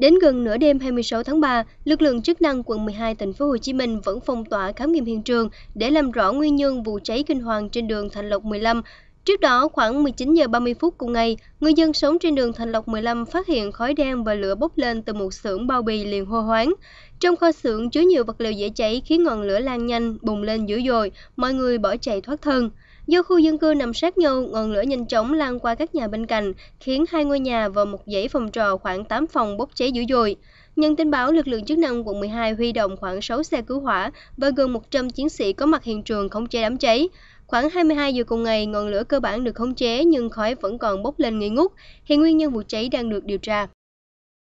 Đến gần nửa đêm 26 tháng 3, lực lượng chức năng quận 12 thành phố Hồ Chí Minh vẫn phong tỏa khám nghiệm hiện trường để làm rõ nguyên nhân vụ cháy kinh hoàng trên đường Thành Lộc 15. Trước đó, khoảng 19 giờ 30 phút cùng ngày, người dân sống trên đường Thành Lộc 15 phát hiện khói đen và lửa bốc lên từ một xưởng bao bì liền hô hoáng. Trong kho xưởng chứa nhiều vật liệu dễ cháy khiến ngọn lửa lan nhanh, bùng lên dữ dội, mọi người bỏ chạy thoát thân. Do khu dân cư nằm sát nhau, ngọn lửa nhanh chóng lan qua các nhà bên cạnh, khiến hai ngôi nhà và một dãy phòng trọ khoảng 8 phòng bốc cháy dữ dội. Nhận tin báo, lực lượng chức năng quận 12 huy động khoảng 6 xe cứu hỏa và gần 100 chiến sĩ có mặt hiện trường khống chế đám cháy. Khoảng 22 giờ cùng ngày, ngọn lửa cơ bản được khống chế nhưng khói vẫn còn bốc lên nghi ngút. Hiện nguyên nhân vụ cháy đang được điều tra.